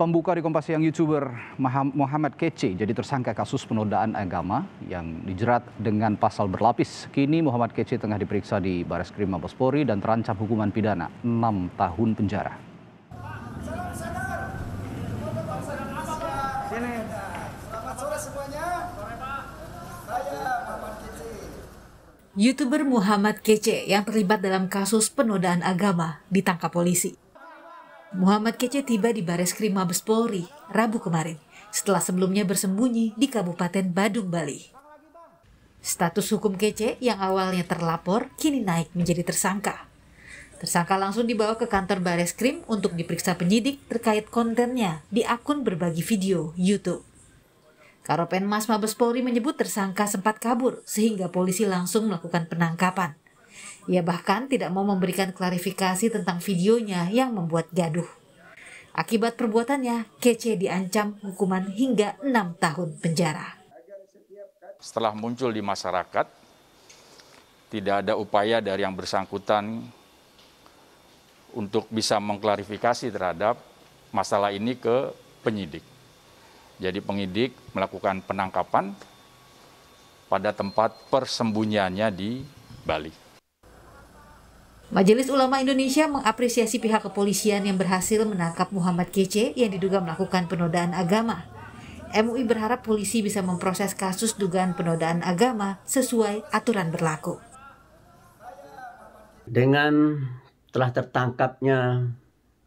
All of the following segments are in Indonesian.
Pembuka di Kompas Yang YouTuber Muhammad Kece jadi tersangka kasus penodaan agama yang dijerat dengan pasal berlapis. Kini Muhammad Kece tengah diperiksa di Baris Krim Mabespori dan terancam hukuman pidana 6 tahun penjara. YouTuber Muhammad Kece yang terlibat dalam kasus penodaan agama ditangkap polisi. Muhammad Kece tiba di Bares Krim Mabes Polri Rabu kemarin setelah sebelumnya bersembunyi di Kabupaten Badung, Bali. Status hukum Kece yang awalnya terlapor kini naik menjadi tersangka. Tersangka langsung dibawa ke kantor Bares Krim untuk diperiksa penyidik terkait kontennya di akun berbagi video YouTube. Karopenmas Mabes Polri menyebut tersangka sempat kabur sehingga polisi langsung melakukan penangkapan. Ia bahkan tidak mau memberikan klarifikasi tentang videonya yang membuat gaduh. Akibat perbuatannya, Kece diancam hukuman hingga enam tahun penjara. Setelah muncul di masyarakat, tidak ada upaya dari yang bersangkutan untuk bisa mengklarifikasi terhadap masalah ini ke penyidik. Jadi penyidik melakukan penangkapan pada tempat persembunyiannya di Bali. Majelis Ulama Indonesia mengapresiasi pihak kepolisian yang berhasil menangkap Muhammad Kece yang diduga melakukan penodaan agama. MUI berharap polisi bisa memproses kasus dugaan penodaan agama sesuai aturan berlaku. Dengan telah tertangkapnya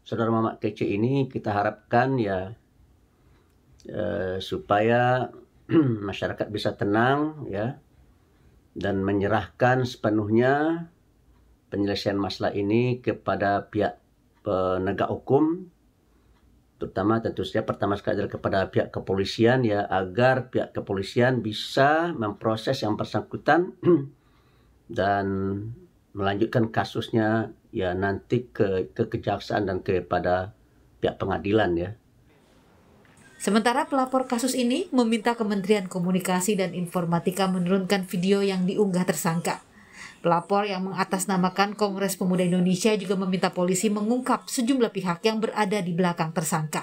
Saudara Muhammad Kece ini, kita harapkan ya eh, supaya masyarakat bisa tenang ya dan menyerahkan sepenuhnya penyelesaian masalah ini kepada pihak penegak hukum terutama tentu saja pertama sekali adalah kepada pihak kepolisian ya agar pihak kepolisian bisa memproses yang bersangkutan dan melanjutkan kasusnya ya nanti ke, ke kejaksaan dan kepada pihak pengadilan ya. Sementara pelapor kasus ini meminta Kementerian Komunikasi dan Informatika menurunkan video yang diunggah tersangka. Pelapor yang mengatasnamakan Kongres Pemuda Indonesia juga meminta polisi mengungkap sejumlah pihak yang berada di belakang tersangka.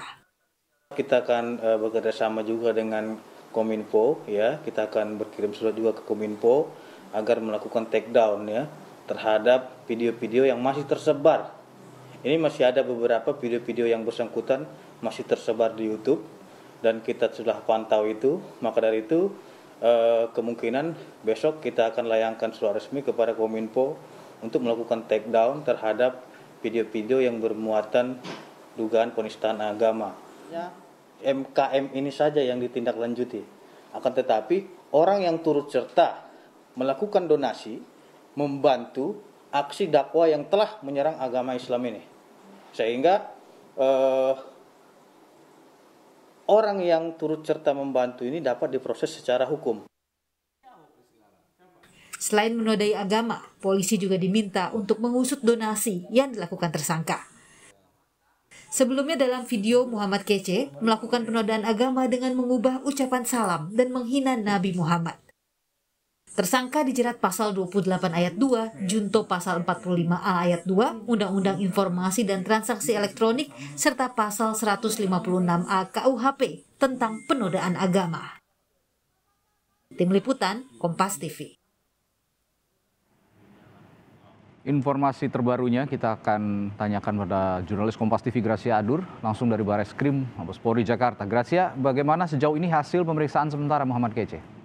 Kita akan uh, bekerja sama juga dengan Kominfo ya, kita akan berkirim surat juga ke Kominfo agar melakukan take down ya terhadap video-video yang masih tersebar. Ini masih ada beberapa video-video yang bersangkutan masih tersebar di YouTube dan kita sudah pantau itu, maka dari itu Eh, kemungkinan besok kita akan layangkan surat resmi kepada Kominfo untuk melakukan takedown terhadap video-video yang bermuatan dugaan penistaan agama. Ya. MKM ini saja yang ditindaklanjuti. Akan tetapi orang yang turut serta melakukan donasi membantu aksi dakwah yang telah menyerang agama Islam ini. Sehingga eh, orang yang turut serta membantu ini dapat diproses secara hukum. Selain menodai agama, polisi juga diminta untuk mengusut donasi yang dilakukan tersangka. Sebelumnya dalam video Muhammad Kece melakukan penodaan agama dengan mengubah ucapan salam dan menghina Nabi Muhammad. Tersangka dijerat pasal 28 ayat 2, junto pasal 45A ayat 2, Undang-Undang Informasi dan Transaksi Elektronik, serta pasal 156A KUHP tentang penodaan agama. Tim Liputan, Kompas TV. Informasi terbarunya kita akan tanyakan pada jurnalis Kompas TV Gracia Adur langsung dari Bareskrim Krim Mabes Polri Jakarta. Gracia, bagaimana sejauh ini hasil pemeriksaan sementara Muhammad Kece?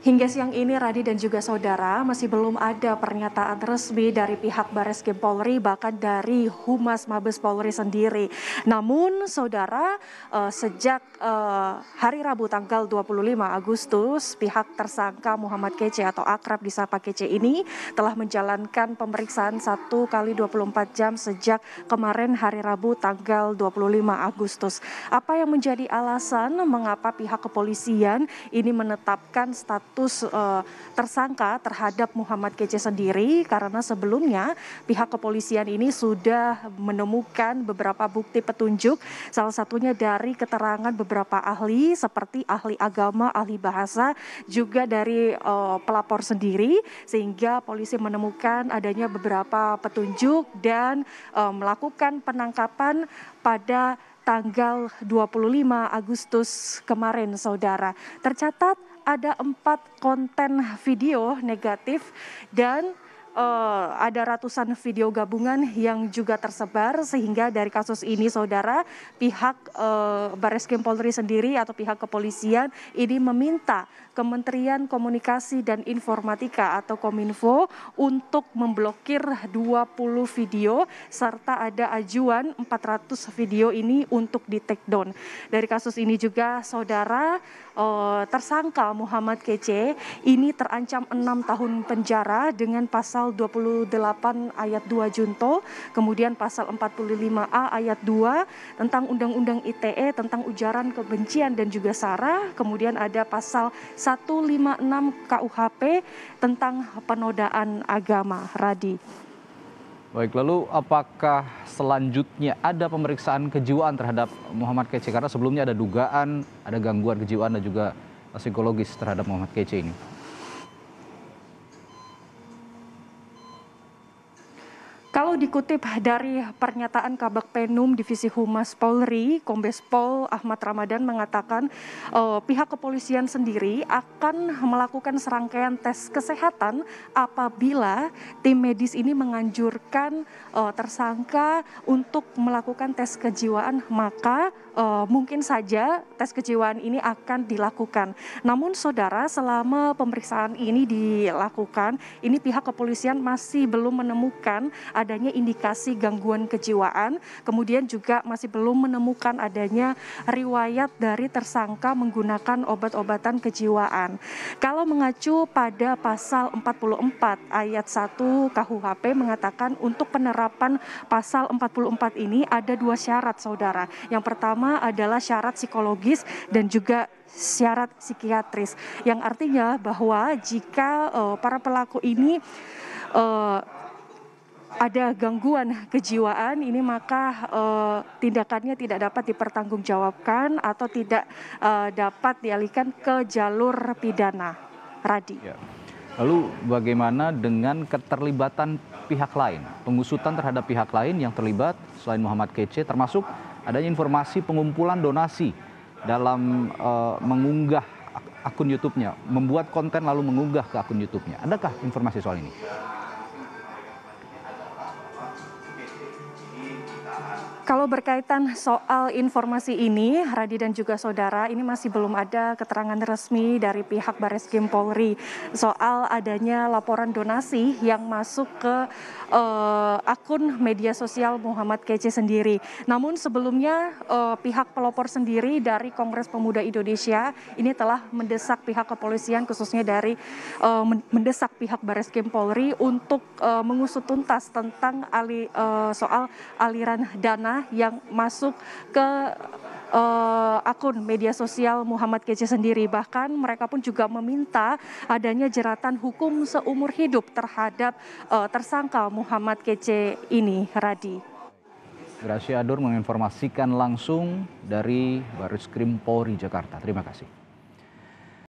Hingga siang ini Radi dan juga saudara masih belum ada pernyataan resmi dari pihak Baris Krim Polri bahkan dari Humas Mabes Polri sendiri. Namun saudara eh, sejak eh, hari Rabu tanggal 25 Agustus pihak tersangka Muhammad Kece atau akrab disapa Kece ini telah menjalankan pemeriksaan satu kali 24 jam sejak kemarin hari Rabu tanggal 25 Agustus. Apa yang menjadi alasan mengapa pihak kepolisian ini menetapkan status status uh, tersangka terhadap Muhammad Kece sendiri karena sebelumnya pihak kepolisian ini sudah menemukan beberapa bukti petunjuk salah satunya dari keterangan beberapa ahli seperti ahli agama, ahli bahasa juga dari uh, pelapor sendiri sehingga polisi menemukan adanya beberapa petunjuk dan uh, melakukan penangkapan pada tanggal 25 Agustus kemarin saudara. Tercatat ada empat konten video negatif dan uh, ada ratusan video gabungan yang juga tersebar sehingga dari kasus ini saudara pihak uh, Baris Krim Polri sendiri atau pihak kepolisian ini meminta Kementerian Komunikasi dan Informatika atau Kominfo untuk memblokir 20 video serta ada ajuan 400 video ini untuk di take down. Dari kasus ini juga saudara uh, tersangka Muhammad Kece ini terancam 6 tahun penjara dengan pasal pasal 28 ayat 2 Junto, kemudian pasal 45A ayat 2 tentang Undang-Undang ITE tentang ujaran kebencian dan juga sara, kemudian ada pasal 156 KUHP tentang penodaan agama. Radi. Baik, lalu apakah selanjutnya ada pemeriksaan kejiwaan terhadap Muhammad Kece? Karena sebelumnya ada dugaan, ada gangguan kejiwaan dan juga psikologis terhadap Muhammad Kece ini. Kalau dikutip dari pernyataan Kabak Penum Divisi Humas Polri, Kombes Pol Ahmad Ramadan mengatakan eh, pihak kepolisian sendiri akan melakukan serangkaian tes kesehatan apabila tim medis ini menganjurkan eh, tersangka untuk melakukan tes kejiwaan, maka eh, mungkin saja tes kejiwaan ini akan dilakukan. Namun saudara, selama pemeriksaan ini dilakukan, ini pihak kepolisian masih belum menemukan ada adanya indikasi gangguan kejiwaan, kemudian juga masih belum menemukan adanya riwayat dari tersangka menggunakan obat-obatan kejiwaan. Kalau mengacu pada pasal 44 ayat 1 KUHP mengatakan untuk penerapan pasal 44 ini ada dua syarat saudara. Yang pertama adalah syarat psikologis dan juga syarat psikiatris yang artinya bahwa jika uh, para pelaku ini uh, ada gangguan kejiwaan ini maka uh, tindakannya tidak dapat dipertanggungjawabkan atau tidak uh, dapat dialihkan ke jalur pidana. Radi. Ya. Lalu bagaimana dengan keterlibatan pihak lain, pengusutan terhadap pihak lain yang terlibat selain Muhammad Kece, termasuk adanya informasi pengumpulan donasi dalam uh, mengunggah akun YouTube-nya, membuat konten lalu mengunggah ke akun YouTube-nya. Adakah informasi soal ini? Kalau berkaitan soal informasi ini, Radi dan juga saudara, ini masih belum ada keterangan resmi dari pihak Baris Krim Polri soal adanya laporan donasi yang masuk ke uh, akun media sosial Muhammad Kece sendiri. Namun sebelumnya uh, pihak pelopor sendiri dari Kongres Pemuda Indonesia ini telah mendesak pihak kepolisian khususnya dari uh, mendesak pihak Baris Krim Polri untuk uh, mengusut tuntas tentang ali, uh, soal aliran dana yang masuk ke uh, akun media sosial Muhammad Kece sendiri. Bahkan mereka pun juga meminta adanya jeratan hukum seumur hidup terhadap uh, tersangka Muhammad Kece ini, Radi. Gracia Adur menginformasikan langsung dari Baris Krim Polri Jakarta. Terima kasih.